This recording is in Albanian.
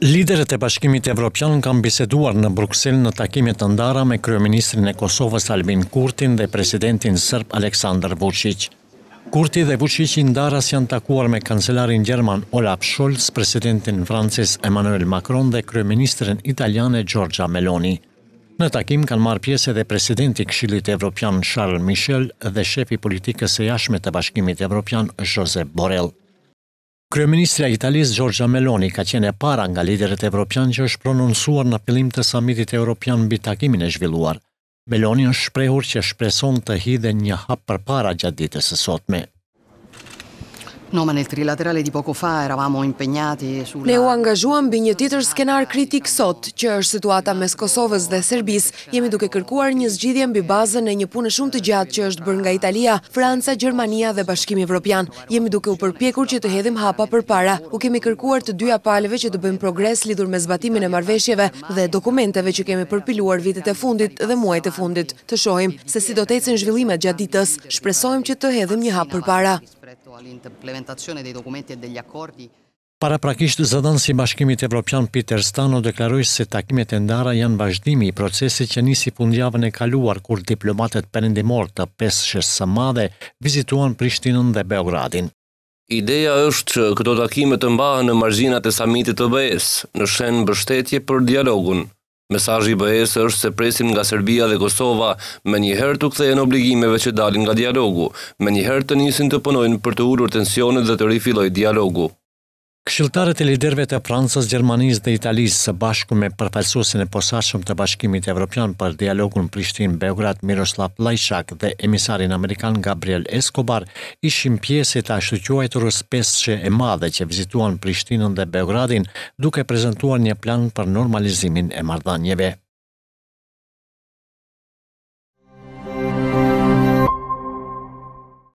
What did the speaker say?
Liderët e Bashkimit Evropian kanë biseduar në Bruksel në takimit të ndara me Kryeministrin e Kosovës Albin Kurtin dhe Presidentin Sërb Aleksandr Vucic. Kurti dhe Vucic i ndaras janë takuar me kancelarin Gjerman Olaf Scholz, Presidentin Francis Emmanuel Macron dhe Kryeministrin Italiane Gjorgja Meloni. Në takim kanë marë pjesë edhe Presidenti Kshilit Evropian Charles Michel dhe Shefi Politikës e Jashme të Bashkimit Evropian Josep Borrell. Kryeministria i Italisë Giorgia Meloni ka qenë e para nga liderët evropian që është prononcuar në apelim të samitit evropian mbi takimin e zhvilluar. Meloni është shprehur që shpreson të hidhen një hap përpara gjatë ditës së sotme. No, ma nel trilaterale di poco fa eravamo impegnati sulla... Ne u angazhuam bë një titër skenar kritik sot, që është situata mes Kosovës dhe Serbis, jemi duke kërkuar një zgjidhje mbi bazën e një punë shumë të gjatë që është bërë nga Italia, Franca, Gjermania dhe Bashkimi Evropian. Jemi duke u përpjekur që të hedhim hapa për para. U kemi kërkuar të dyja paleve që të bëjmë progres lidur me zbatimin e marveshjeve dhe dokumenteve që kemi përpiluar vitet e fundit dhe muajt e fundit. Të shohim se si do të ecën zhvillimet gjatë ditës, shpresojmë që të hedhim një hap për para. Para prakisht, Zadan si bashkimit Evropian Peter Stano deklaroj se takimet e ndara janë vazhdimi i procesi që nisi pundjavën e kaluar kur diplomatet përndimor të peshës së madhe vizituan Prishtinën dhe Beogradin. Ideja është që këto takimet të mbahë në margjinat e samitit të bëjes, në shenë bështetje për dialogun. Mesazhi i bëhesë është se presin nga Serbia dhe Kosova me njëherë të kthejen obligimeve që dalin nga dialogu, me njëherë të njësin të pënojnë për të urur tensionet dhe të rifiloj dialogu. Këshiltarët e liderve të Francës, Gjermanis dhe Italisë së bashku me përfajsusin e posashëm të bashkimit Evropian për dialogun Prishtin, Beograd, Miroslav Lajshak dhe emisarin Amerikan Gabriel Escobar ishim pjesit a rëspes pesëshe e madhe që vizituan Prishtinën dhe Beogradin duke prezentuar një plan për normalizimin e mardhanjeve.